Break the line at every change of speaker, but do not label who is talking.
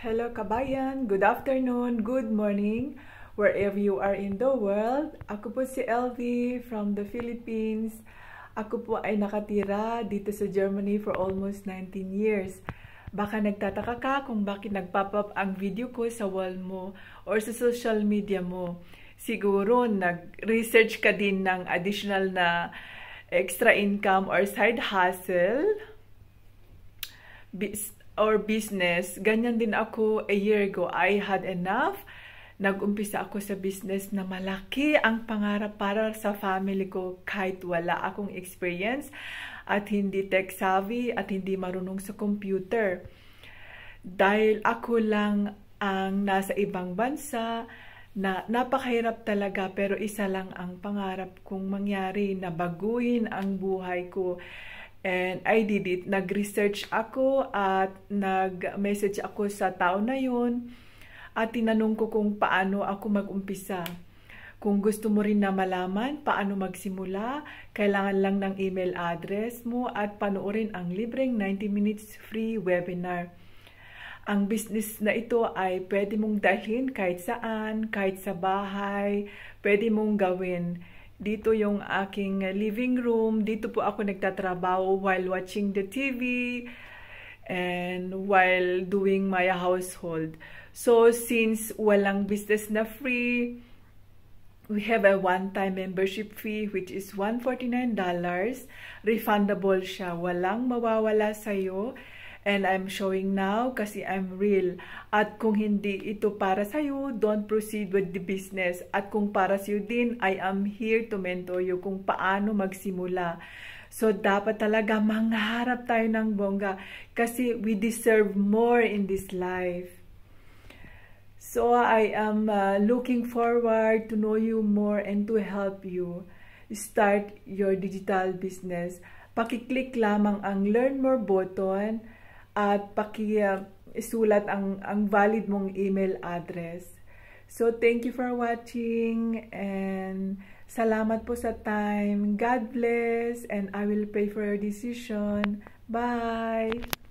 Hello kabayan! Good afternoon! Good morning! Wherever you are in the world, ako po si LV from the Philippines. Ako po ay nakatira dito sa Germany for almost 19 years. Baka nagtataka ka kung bakit nagpop-up ang video ko sa wall mo or sa social media mo. Siguro nag-research ka din ng additional na extra income or side hustle or business, ganyan din ako a year ago. I had enough. Nag-umpisa ako sa business na malaki ang pangarap para sa family ko kahit wala akong experience at hindi tech savvy at hindi marunong sa computer. Dahil ako lang ang nasa ibang bansa na napakahirap talaga pero isa lang ang pangarap kong mangyari na baguhin ang buhay ko And I did it. Nag-research ako at nag-message ako sa tao na yun at tinanong ko kung paano ako mag-umpisa. Kung gusto mo rin na malaman paano magsimula, kailangan lang ng email address mo at panoorin ang libreng 90 minutes free webinar. Ang business na ito ay pwede mong dalhin kahit saan, kahit sa bahay, pwede mong gawin dito yung aking living room. Dito po ako nagtatrabaho while watching the TV and while doing my household. So, since walang business na free, we have a one-time membership fee which is $149. Refundable siya. Walang mawawala sa'yo. And I'm showing now kasi I'm real. At kung hindi ito para sa sa'yo, don't proceed with the business. At kung para sa you din, I am here to mentor you kung paano magsimula. So, dapat talaga mangharap tayo ng bongga kasi we deserve more in this life. So, I am uh, looking forward to know you more and to help you start your digital business. Pakiclick lamang ang Learn More button at paki uh, isulat ang, ang valid mong email address. So, thank you for watching and salamat po sa time. God bless and I will pray for your decision. Bye!